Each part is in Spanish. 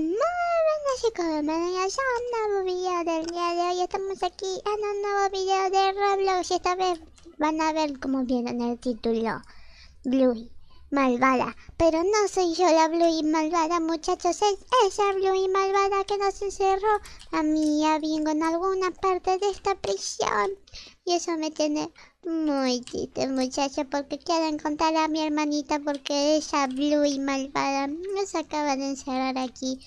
Hola chicos, chicos, bienvenidos a un nuevo video del día de hoy Estamos aquí en un nuevo video de Roblox Y esta vez van a ver como vieron el título Bluey malvada. Pero no soy yo la Blue y malvada, muchachos. Es esa Blue y malvada que nos encerró a mí a bingo en alguna parte de esta prisión. Y eso me tiene muy triste, muchachos, porque quiero encontrar a mi hermanita porque esa Blue y malvada nos acaba de encerrar aquí.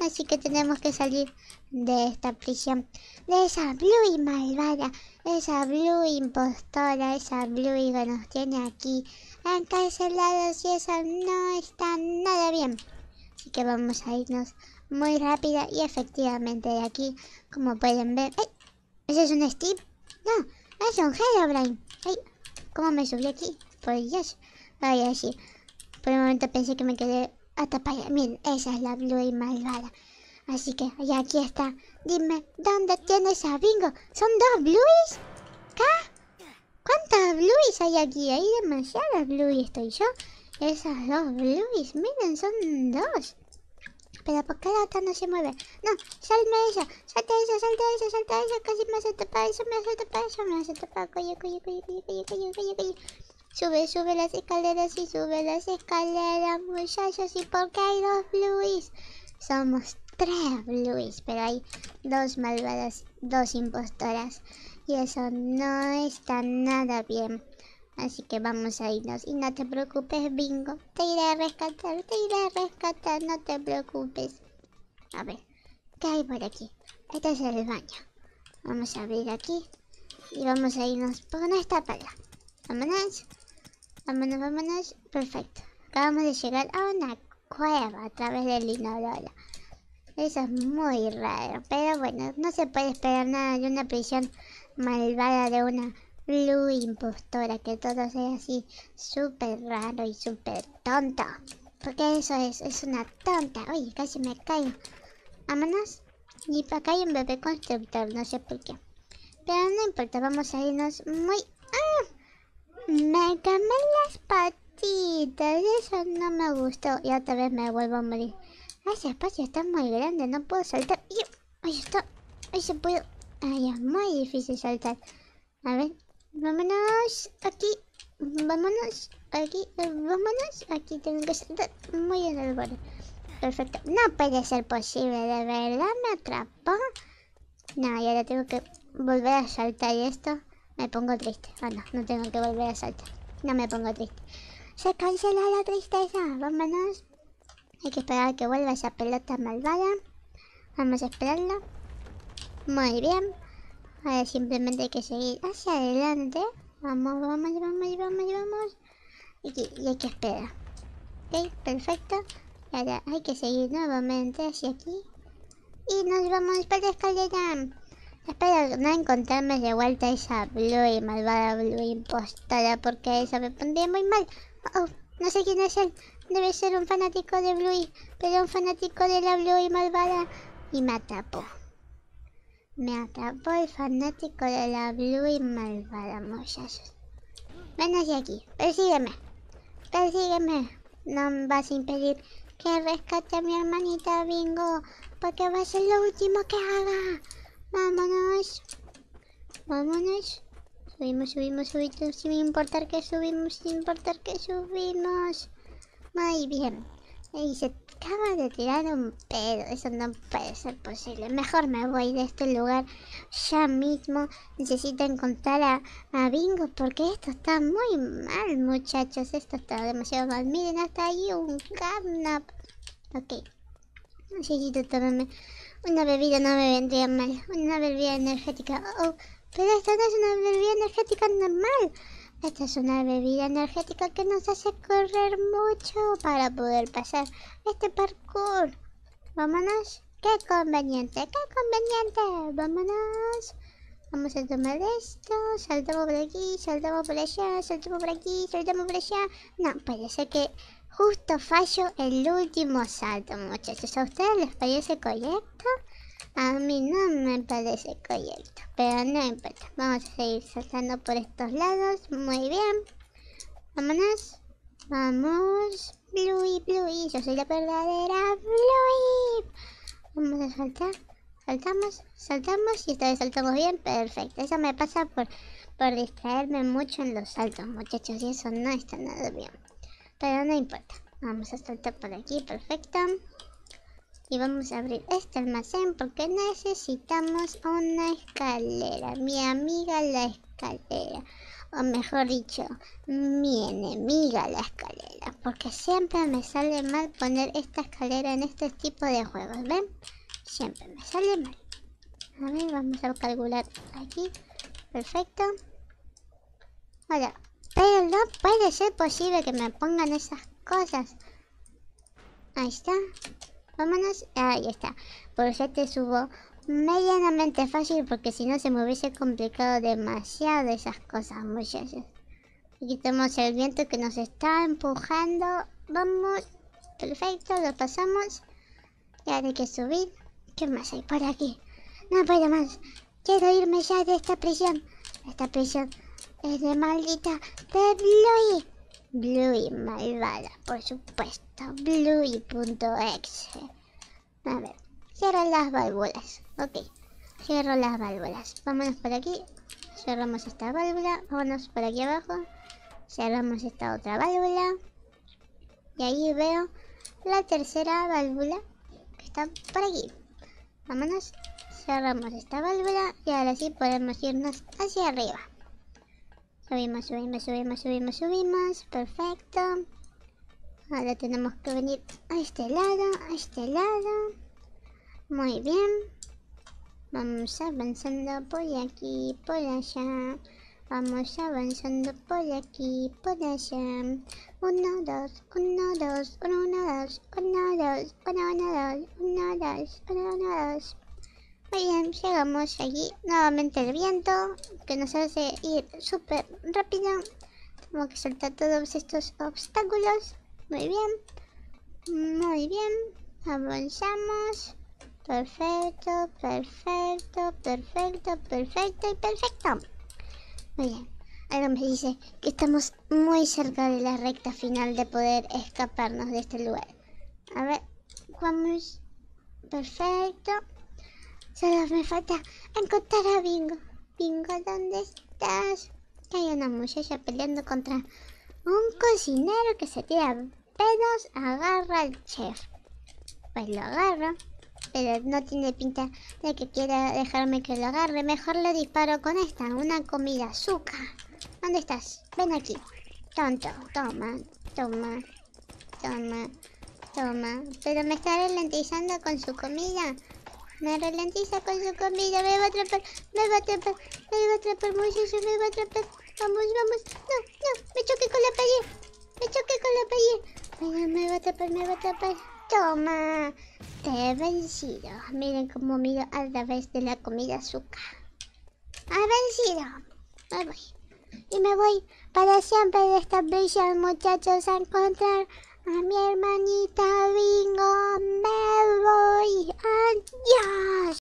Así que tenemos que salir de esta prisión. De esa Blue y malvada, esa Blue impostora, esa Blue que nos tiene aquí encarcelados y eso no está nada bien. Así que vamos a irnos muy rápida y efectivamente de aquí, como pueden ver... ¡Ay! ¿Ese es un Steve? No, es un Herobrine. ¡Ay! ¿Cómo me subí aquí? Por Dios. ay sí. Por un momento pensé que me quedé atrapada Miren, esa es la Blue malvada. Así que, y aquí está. Dime, ¿dónde tienes a Bingo? ¿Son dos Blues? Blueys hay aquí? Hay demasiadas blues, estoy yo. Esas dos Blueys miren, son dos. Pero ¿por qué la otra no se mueve? No, salme ella, salta esa, salta esa, salta ella, casi me hace tapar, eso me hace tapar, eso me hace tapar, coño, coño, coño, coño, coño, Sube, sube las escaleras y sube las escaleras, muchachos, ¿y por qué hay dos Blueys Somos tres Blueys pero hay dos malvadas, dos impostoras eso no está nada bien. Así que vamos a irnos. Y no te preocupes, Bingo. Te iré a rescatar, te iré a rescatar, no te preocupes. A ver, ¿qué hay por aquí? Este es el baño. Vamos a abrir aquí. Y vamos a irnos con esta pala. Vámonos. Vámonos, vámonos. Perfecto. Acabamos de llegar a una cueva a través del inodoro. Eso es muy raro. Pero bueno, no se puede esperar nada de una prisión malvada de una Blue impostora, que todo sea así súper raro y súper tonto. Porque eso es, es una tonta. Oye, casi me caigo. menos Y para acá hay un bebé constructor, no sé por qué. Pero no importa, vamos a irnos muy... ¡Ah! Me camé las patitas, eso no me gustó. Y otra vez me vuelvo a morir. Ese espacio está muy grande, no puedo saltar. ¡Ay, está! ¡Ay, se puede Ay, es Muy difícil saltar. A ver, vámonos aquí. Vámonos aquí. Vámonos aquí. Tengo que saltar muy en el borde. Perfecto. No puede ser posible. De verdad me atrapó. No, y ahora tengo que volver a saltar y esto. Me pongo triste. bueno, ah, no, tengo que volver a saltar. No me pongo triste. Se cancela la tristeza. Vámonos. Hay que esperar a que vuelva esa pelota malvada. Vamos a esperarla. Muy bien. Ahora simplemente hay que seguir hacia adelante. Vamos, vamos, vamos, vamos, vamos. Y, hay que esperar. Ok, perfecto. Y ahora hay que seguir nuevamente hacia aquí. Y nos vamos para la escalera. Espero no encontrarme de vuelta esa Blue malvada Blue impostora porque eso me pondría muy mal. Oh, no sé quién es él. Debe ser un fanático de Bluey pero un fanático de la Bluey malvada. Y me atrapó. Me atrapó el fanático de la Blue y malvada muchachos. Ven hacia aquí, persígueme. Persígueme. No vas a impedir que rescate a mi hermanita Bingo, porque va a ser lo último que haga. Vámonos. Vámonos. Subimos, subimos, subimos, sin importar que subimos, sin importar que subimos. Muy bien. Hice acaba de tirar un pedo. Eso no puede ser posible. Mejor me voy de este lugar ya mismo. Necesito encontrar a, Bingo porque esto está muy mal, muchachos. Esto está demasiado mal. Miren, hasta ahí un catnap. Ok. Necesito tomarme una bebida. No me vendría mal. Una bebida energética. Oh, pero esta no es una bebida energética normal. Esta es una bebida energética que nos hace correr mucho para poder pasar este parkour. Vámonos. Qué conveniente, qué conveniente. Vámonos. Vamos a tomar esto. Saltamos por aquí, saltamos por allá, saltamos por aquí, saltamos por allá. No, parece que justo fallo el último salto, muchachos. ¿A ustedes les parece correcto? A mí no me parece correcto, pero no importa. Vamos a seguir saltando por estos lados. Muy bien. Vámonos. Vamos. Bluey, Bluey. Yo soy la verdadera Bluey. Vamos a saltar. Saltamos, saltamos y esta vez saltamos bien. Perfecto. Eso me pasa por, por distraerme mucho en los saltos, muchachos. Y eso no está nada bien. Pero no importa. Vamos a saltar por aquí. Perfecto. Y vamos a abrir este almacén porque necesitamos una escalera. Mi amiga la escalera. O mejor dicho, mi enemiga la escalera. Porque siempre me sale mal poner esta escalera en este tipo de juegos. ¿Ven? Siempre me sale mal. A ver, vamos a calcular aquí. Perfecto. Ahora, pero no puede ser posible que me pongan esas cosas. Ahí está. Vámonos, ahí está. Por te subo medianamente fácil porque si no se me hubiese complicado demasiado esas cosas, muchachos. Aquí tenemos el viento que nos está empujando. Vamos, perfecto, lo pasamos. Ya hay que subir. ¿Qué más hay por aquí? No puedo más. Quiero irme ya de esta prisión. Esta prisión es de maldita de Bluey. Bluey malvada, por supuesto. Bluey.exe. A ver, cierro las válvulas. Ok, cierro las válvulas. Vámonos por aquí. Cerramos esta válvula. Vámonos por aquí abajo. Cerramos esta otra válvula. Y ahí veo la tercera válvula que está por aquí. Vámonos. Cerramos esta válvula y ahora sí podemos irnos hacia arriba. Subimos, subimos, subimos, subimos, subimos. Perfecto. Ahora tenemos que venir a este lado, a este lado. Muy bien. Vamos avanzando por aquí, por allá. Vamos avanzando por aquí, por allá. Uno, dos, uno, dos, uno, dos, uno, dos, uno, dos, uno, dos, uno, dos, uno, dos. Muy bien, llegamos aquí Nuevamente el viento, que nos hace ir súper rápido. Tengo que saltar todos estos obstáculos. Muy bien. Muy bien. Avanzamos. Perfecto, perfecto, perfecto, perfecto y perfecto. Muy bien. ahora me dice que estamos muy cerca de la recta final de poder escaparnos de este lugar. A ver, vamos. Perfecto. Solo me falta encontrar a Bingo. Bingo, ¿dónde estás? Que hay una muchacha peleando contra un cocinero que se tira pedos, agarra al chef. Pues lo agarro, pero no tiene pinta de que quiera dejarme que lo agarre. Mejor le disparo con esta, una comida azúcar. ¿Dónde estás? Ven aquí. Tonto, toma, toma, toma, toma. Pero me está ralentizando con su comida. Me ralentiza con su comida, me va a atrapar, me va a atrapar, me va a atrapar, muchacho, me va a atrapar. Vamos, vamos, no, no, me choqué con la pared, me choqué con la pared. me va a atrapar, me va a atrapar. Toma, te he vencido. Miren cómo miro a través de la comida azúcar. Ha vencido. Me voy. Y me voy para siempre de esta bella muchachos a encontrar a mi hermanita Bingo me voy. Adiós.